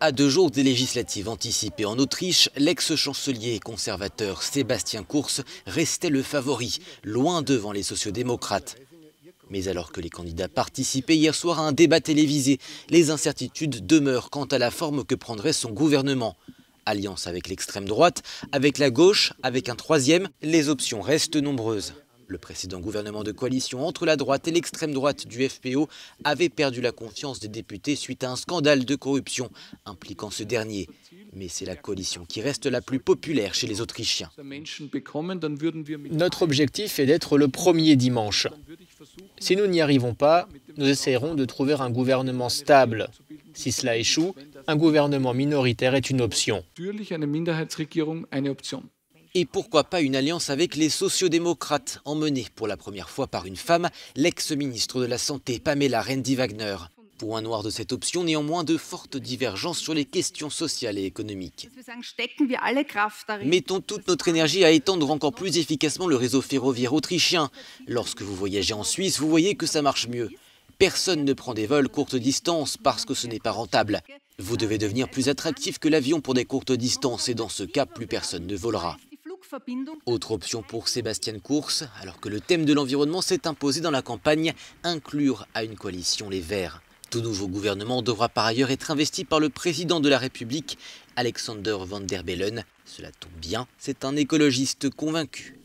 À deux jours des législatives anticipées en Autriche, l'ex-chancelier conservateur Sébastien Kurz restait le favori, loin devant les sociodémocrates. Mais alors que les candidats participaient hier soir à un débat télévisé, les incertitudes demeurent quant à la forme que prendrait son gouvernement. Alliance avec l'extrême droite, avec la gauche, avec un troisième, les options restent nombreuses. Le précédent gouvernement de coalition entre la droite et l'extrême droite du FPO avait perdu la confiance des députés suite à un scandale de corruption impliquant ce dernier. Mais c'est la coalition qui reste la plus populaire chez les Autrichiens. Notre objectif est d'être le premier dimanche. Si nous n'y arrivons pas, nous essaierons de trouver un gouvernement stable. Si cela échoue, un gouvernement minoritaire est une option et pourquoi pas une alliance avec les sociodémocrates, emmenée pour la première fois par une femme, l'ex-ministre de la Santé Pamela Rendi-Wagner. Point noir de cette option, néanmoins, de fortes divergences sur les questions sociales et économiques. Mettons toute notre énergie à étendre encore plus efficacement le réseau ferroviaire autrichien. Lorsque vous voyagez en Suisse, vous voyez que ça marche mieux. Personne ne prend des vols courtes distances parce que ce n'est pas rentable. Vous devez devenir plus attractif que l'avion pour des courtes distances et dans ce cas, plus personne ne volera. Autre option pour Sébastien Course, alors que le thème de l'environnement s'est imposé dans la campagne, inclure à une coalition les Verts. Tout nouveau gouvernement devra par ailleurs être investi par le président de la République, Alexander Van der Bellen. Cela tombe bien, c'est un écologiste convaincu.